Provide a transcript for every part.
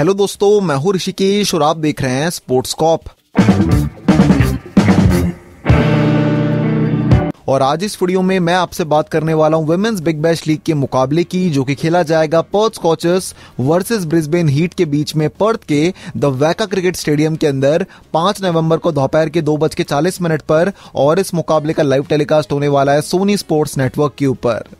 hello दोस्तों मैं हूं ऋषिकेश और आप देख रहे हैं स्पोर्ट्स कॉप और आज इस वीडियो में मैं आपसे बात करने वाला हूं वुमेन्स बिग बैश लीग के मुकाबले की जो कि खेला जाएगा Perth Scorchers versus Brisbane Heat के बीच में पर्थ के द वैका क्रिकेट स्टेडियम के अंदर 5 नवंबर को दोपहर के दो बज के चालीस मिनट पर और इस मुकाबले का लाइव टेलीकास्ट होने वाला है सोनी स्पोर्ट्स नेटवर्क के ऊपर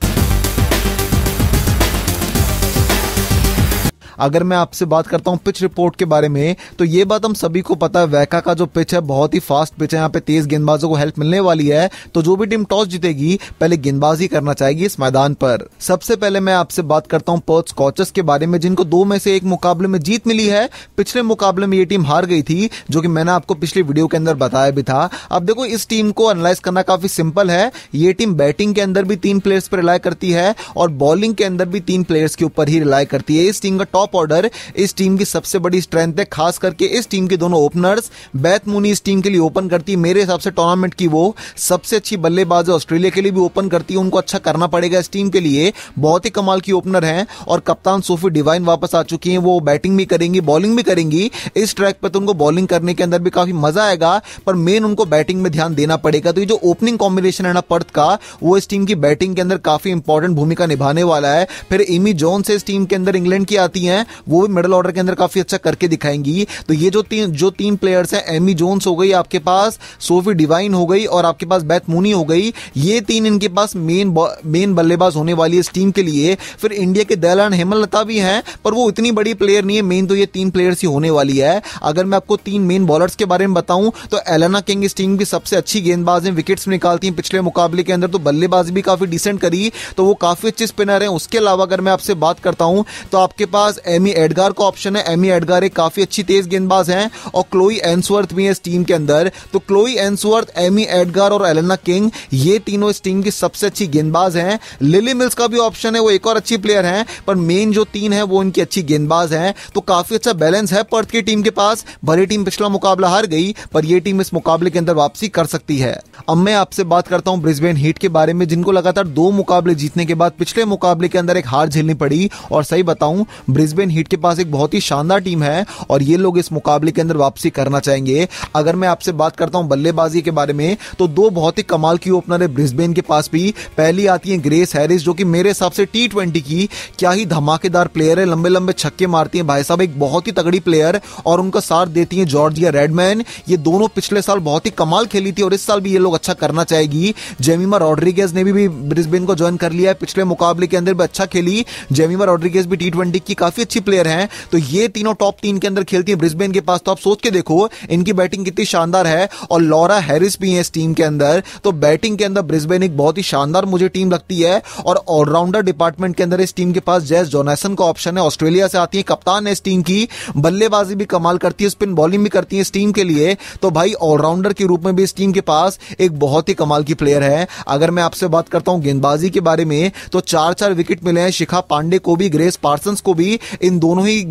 अगर मैं आपसे बात करता हूँ पिच रिपोर्ट के बारे में तो ये बात हम सभी को पता है वैका का जो पिच है बहुत ही फास्ट पिच है यहाँ पे तेज गेंदबाजों को हेल्प मिलने वाली है तो जो भी टीम टॉस जीतेगी पहले गेंदबाजी करना चाहेगी इस मैदान पर सबसे पहले मैं आपसे बात करता हूँ पर्थ स्कॉचर्स के बारे में जिनको दो में से एक मुकाबले में जीत मिली है पिछले मुकाबले में ये टीम हार गई थी जो कि मैंने आपको पिछली वीडियो के अंदर बताया भी था अब देखो इस टीम को एनालाइज करना काफी सिंपल है ये टीम बैटिंग के अंदर भी तीन प्लेयर्स पर रिलाय करती है और बॉलिंग के अंदर भी तीन प्लेयर्स के ऊपर ही रिलाय करती है इस टीम का टॉप टॉप ऑर्डर इस टीम की सबसे बड़ी स्ट्रेंथ है खास करके इस टीम के दोनों ओपनर्स बैथ मुनी इस टीम के लिए ओपन करती है मेरे हिसाब से टूर्नामेंट की वो सबसे अच्छी बल्लेबाज ऑस्ट्रेलिया के लिए भी ओपन करती है उनको अच्छा करना पड़ेगा इस टीम के लिए बहुत ही कमाल की ओपनर है और कप्तान सोफी डिवाइन वापस आ चुकी है वो बैटिंग भी करेंगी बॉलिंग भी करेंगी इस ट्रैक पर तो उनको बॉलिंग करने के अंदर भी काफी मजा आएगा पर मेन उनको बैटिंग में ध्यान देना पड़ेगा तो ये जो ओपनिंग कॉम्बिनेशन है ना पर्थ का वो इस टीम की बैटिंग के अंदर काफी इंपॉर्टेंट भूमिका निभाने वाला है फिर इमी जोन से इस टीम के अंदर इंग्लैंड की आती है हैं वो भी मिडल ऑर्डर के अंदर काफी अच्छा करके दिखाएंगी तो ये जो तीन जो तीन प्लेयर्स हैं एमी जोन्स हो गई आपके पास सोफी डिवाइन हो गई और आपके पास बैथ मुनी हो गई ये तीन इनके पास मेन मेन बल्लेबाज होने वाली है इस टीम के लिए फिर इंडिया के दयालान हेमलता भी हैं पर वो इतनी बड़ी प्लेयर नहीं है मेन तो ये तीन प्लेयर्स ही होने वाली है अगर मैं आपको तीन मेन बॉलर्स के बारे में बताऊं तो एलाना किंग इस टीम की सबसे अच्छी गेंदबाज है विकेट्स निकालती हैं पिछले मुकाबले के अंदर तो बल्लेबाजी भी काफी डिसेंट करी तो वो काफी अच्छे स्पिनर हैं उसके अलावा अगर मैं आपसे बात करता हूं तो आपके पास एमी एडगार का ऑप्शन है एमी एडगार एक काफ़ी अच्छी तेज़ गेंदबाज है और क्लोई एंसवर्थ भी है इस टीम के अंदर तो क्लोई एंसवर्थ एमी एडगार और एलेना किंग ये तीनों इस टीम की सबसे अच्छी गेंदबाज हैं लिली मिल्स का भी ऑप्शन है वो एक और अच्छी प्लेयर है पर मेन जो तीन है वो इनकी अच्छी गेंदबाज है तो काफ़ी अच्छा बैलेंस है पर्थ की टीम के पास भले टीम पिछला मुकाबला हार गई पर यह टीम इस मुकाबले के अंदर वापसी कर सकती है अब मैं आपसे बात करता हूं ब्रिस्बेन हीट के बारे में जिनको लगातार दो मुकाबले जीतने के बाद पिछले मुकाबले के अंदर एक हार झेलनी पड़ी और सही बताऊं ब्रिस्बेन ब्रिस्बेन हीट के पास एक बहुत ही शानदार टीम है और ये लोग इस मुकाबले के अंदर वापसी करना चाहेंगे अगर मैं आपसे बात करता हूं बल्लेबाजी के बारे में तो दो बहुत ही कमाल की ओपनर है ब्रिस्बेन के पास भी पहली आती है ग्रेस हैरिस जो कि मेरे हिसाब से टी ट्वेंटी की क्या ही धमाकेदार प्लेयर है लंबे लंबे छक्के मारती है भाई साहब एक बहुत ही तगड़ी प्लेयर और उनका साथ देती है जॉर्जिया रेडमैन ये दोनों पिछले साल बहुत ही कमाल खेली थी और इस साल भी ये लोग अच्छा करना चाहेगी जेमिमा रॉड्रिगेज ने भी, भी ब्रिस्बेन को ज्वाइन कर लिया है पिछले मुकाबले के अंदर भी अच्छा खेली जेमिमा रॉड्रिगेज भी टी की काफी काफी अच्छी प्लेयर हैं तो ये तीनों टॉप तीन के अंदर खेलती है ब्रिस्बेन के पास तो आप सोच के देखो इनकी बैटिंग कितनी शानदार है और लॉरा हैरिस भी है इस टीम के अंदर तो बैटिंग के अंदर ब्रिस्बेन एक बहुत ही शानदार मुझे टीम लगती है और ऑलराउंडर डिपार्टमेंट के अंदर इस टीम के पास जैस जोनासन का ऑप्शन है ऑस्ट्रेलिया से आती है कप्तान है इस टीम की बल्लेबाजी भी कमाल करती है स्पिन बॉलिंग भी करती है इस टीम के लिए तो भाई ऑलराउंडर के रूप में भी इस टीम के पास एक बहुत ही कमाल की प्लेयर है अगर मैं आपसे बात करता हूं गेंदबाजी के बारे में तो चार चार विकेट मिले हैं शिखा पांडे को भी ग्रेस पार्सन को भी इन दोनों ही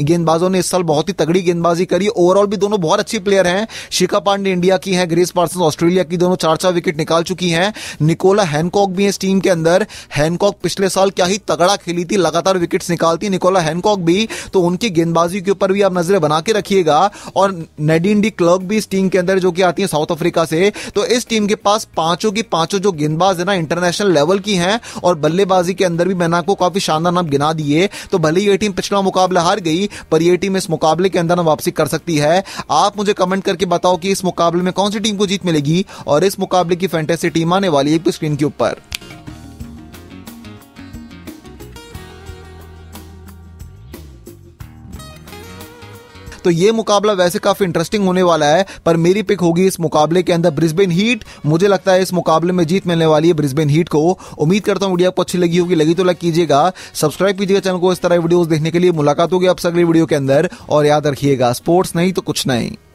गेंदबाजों ने इस साल बहुत ही तगड़ी गेंदबाजी करी ओवरऑल भी दोनों बहुत अच्छी प्लेयर हैं शिखा पांडे इंडिया की हैं ग्रेस पार्सन ऑस्ट्रेलिया की दोनों चार चार विकेट निकाल चुकी हैं निकोला हैनकॉक भी है इस टीम के अंदर हैनकॉक पिछले साल क्या ही तगड़ा खेली थी लगातार विकेट्स निकालती निकोला हैनकॉक भी तो उनकी गेंदबाजी के ऊपर भी आप नजरें बना के रखिएगा और नेडिन डी क्लर्क भी इस टीम के अंदर जो कि आती है साउथ अफ्रीका से तो इस टीम के पास पांचों की पांचों जो गेंदबाज है ना इंटरनेशनल लेवल की हैं और बल्लेबाजी के अंदर भी मैंने आपको काफी शानदार नाम गिना दिए तो भले ये ये टीम पिछला मुकाबला हार गई पर यह टीम इस मुकाबले के अंदर वापसी कर सकती है आप मुझे कमेंट करके बताओ कि इस मुकाबले में कौन सी टीम को जीत मिलेगी और इस मुकाबले की फैंटेसी टीम आने वाली है स्क्रीन के ऊपर तो ये मुकाबला वैसे काफी इंटरेस्टिंग होने वाला है पर मेरी पिक होगी इस मुकाबले के अंदर ब्रिस्बेन हीट मुझे लगता है इस मुकाबले में जीत मिलने वाली है ब्रिस्बेन हीट को उम्मीद करता हूं वीडियो आपको अच्छी लगी होगी लगी तो लाइक कीजिएगा सब्सक्राइब कीजिएगा चैनल को इस तरह वीडियो देखने के लिए मुलाकात होगी आपसे अगली वीडियो के अंदर और याद रखिएगा स्पोर्ट्स नहीं तो कुछ नहीं